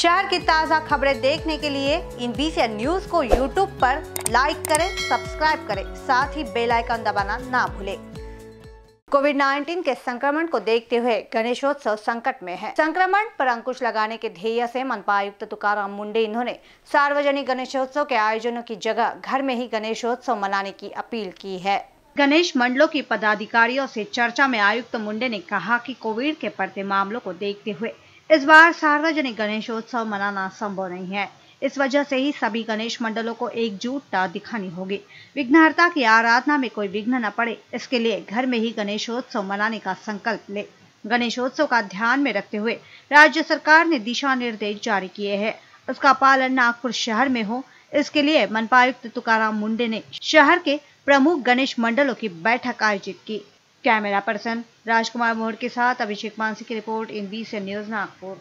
शहर की ताज़ा खबरें देखने के लिए इन बीसी न्यूज को यूट्यूब पर लाइक करें सब्सक्राइब करें साथ ही बेल आइकन दबाना ना भूलें कोविड 19 के संक्रमण को देखते हुए गणेशोत्सव संकट में है संक्रमण पर अंकुश लगाने के ध्येय से मनपा आयुक्त तुकार मुंडे इन्होंने सार्वजनिक गणेशोत्सव के आयोजनों की जगह घर में ही गणेशोत्सव मनाने की अपील की है गणेश मंडलों की पदाधिकारियों से चर्चा में आयुक्त मुंडे ने कहा कि कोविड के बढ़ते मामलों को देखते हुए इस बार सार्वजनिक गणेशोत्सव मनाना संभव नहीं है इस वजह से ही सभी गणेश मंडलों को एकजुटता दिखानी होगी विघ्नहर्ता की आराधना में कोई विघ्न न पड़े इसके लिए घर में ही गणेशोत्सव मनाने का संकल्प ले गणेशोत्सव का ध्यान में रखते हुए राज्य सरकार ने दिशा निर्देश जारी किए हैं उसका पालन नागपुर शहर में हो इसके लिए आयुक्त तुकाराम मुंडे ने शहर के प्रमुख गणेश मंडलों की बैठक आयोजित की कैमरा पर्सन राजकुमार मोहर के साथ अभिषेक मानसी की रिपोर्ट इन बी न्यूज नागपुर